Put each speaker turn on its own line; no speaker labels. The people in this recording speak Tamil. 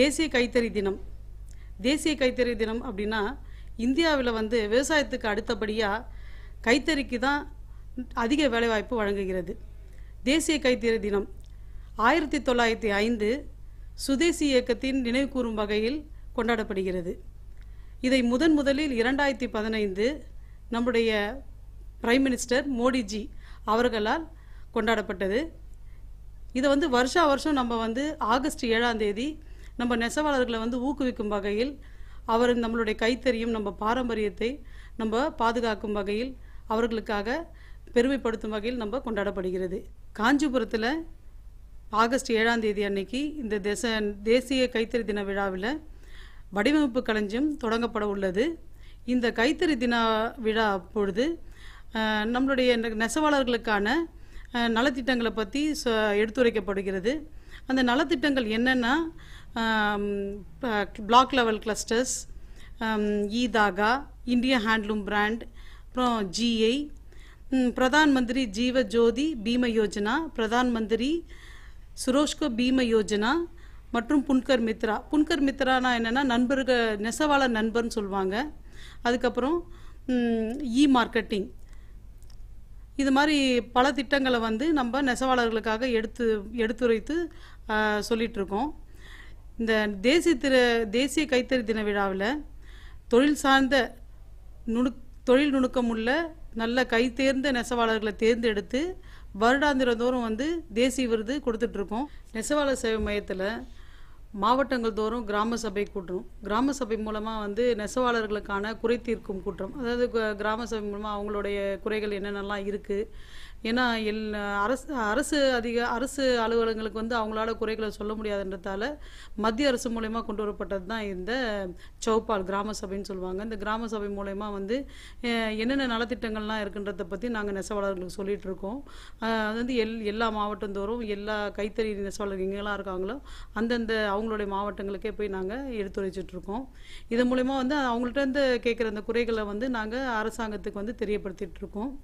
தேசிய கைத்தறி தினம் தேசிய கைத்தறி தினம் அப்படின்னா இந்தியாவில் வந்து விவசாயத்துக்கு அடுத்தபடியாக கைத்தறிக்கு தான் அதிக வேலைவாய்ப்பு வழங்குகிறது தேசிய கைத்தறி தினம் ஆயிரத்தி தொள்ளாயிரத்தி ஐந்து சுதேசி இயக்கத்தின் நினைவுகூறும் வகையில் கொண்டாடப்படுகிறது இதை முதன் முதலில் இரண்டாயிரத்தி பதினைந்து நம்முடைய பிரைம் மினிஸ்டர் மோடிஜி அவர்களால் கொண்டாடப்பட்டது இதை வந்து வருஷா வருஷம் நம்ம வந்து ஆகஸ்ட் ஏழாம் தேதி நம்ம நெசவாளர்களை வந்து ஊக்குவிக்கும் வகையில் அவர் நம்மளுடைய கைத்தறியும் நம்ம பாரம்பரியத்தை நம்ம பாதுகாக்கும் வகையில் அவர்களுக்காக பெருமைப்படுத்தும் வகையில் நம்ம கொண்டாடப்படுகிறது காஞ்சிபுரத்தில் ஆகஸ்ட் ஏழாம் தேதி அன்னைக்கு இந்த தேச தேசிய கைத்தறி தின விழாவில் வடிவமைப்பு களஞ்சியம் தொடங்கப்பட உள்ளது இந்த கைத்தறி தின விழா பொழுது நம்மளுடைய நெசவாளர்களுக்கான நலத்திட்டங்களை பற்றி எடுத்துரைக்கப்படுகிறது அந்த நலத்திட்டங்கள் என்னென்னா பிளாக் லெவல் கிளஸ்டர்ஸ் ஈதாகா இந்தியா ஹேண்ட்லூம் பிராண்ட் அப்புறம் ஜிஐ பிரதான் மந்திரி ஜீவ ஜோதி பீம யோஜனா பிரதான் மந்திரி சுரோஷ்கோ பீம யோஜனா மற்றும் புன்கர் மித்ரா புன்கர் மித்ரானா என்னென்னா நண்பர்கள் நெசவாளர் நண்பர்னு சொல்லுவாங்க அதுக்கப்புறம் இ மார்க்கெட்டிங் இது மாதிரி பல திட்டங்களை வந்து நம்ம நெசவாளர்களுக்காக எடுத்து எடுத்துரைத்து சொல்லிகிட்ருக்கோம் இந்த தேசிய திரு தேசிய கைத்தறி தின விழாவில் தொழில் சார்ந்த நுணுக் தொழில் நுணுக்கம் உள்ள நல்ல கை தேர்ந்த நெசவாளர்களை தேர்ந்தெடுத்து வருடாந்திரந்தோறும் வந்து தேசிய விருது கொடுத்துட்ருக்கோம் நெசவாளர் சேவை மையத்தில் மாவட்டங்கள் தோறும் கிராம சபை கூட்டம் கிராம சபை மூலமாக வந்து நெசவாளர்களுக்கான குறை தீர்க்கும் கூட்டம் அதாவது கிராம சபை மூலமாக அவங்களுடைய குறைகள் என்னென்னலாம் இருக்குது ஏன்னா எல் அரசு அரசு அதிக அரசு அலுவலகங்களுக்கு வந்து அவங்களால குறைகளை சொல்ல முடியாதுன்றதால மத்திய அரசு மூலயமா கொண்டு வரப்பட்டது தான் இந்த சௌப்பால் கிராம சபைன்னு சொல்லுவாங்க இந்த கிராம சபை மூலயமா வந்து என்னென்ன நலத்திட்டங்கள்லாம் இருக்குன்றத பற்றி நாங்கள் நெசவாளர்களுக்கு சொல்லிகிட்டு இருக்கோம் அது வந்து எல் எல்லா மாவட்டந்தோறும் எல்லா கைத்தறி நெசவாளர்கள் எங்கெல்லாம் இருக்காங்களோ அந்தந்த அவங்க அவங்களுடைய மாவட்டங்களுக்கே போய் நாங்கள் எடுத்துரைச்சிட்ருக்கோம் இதன் மூலிமா வந்து அவங்கள்ட்ட இருந்து கேட்குற அந்த குறைகளை வந்து நாங்கள் அரசாங்கத்துக்கு வந்து தெரியப்படுத்திகிட்ருக்கோம்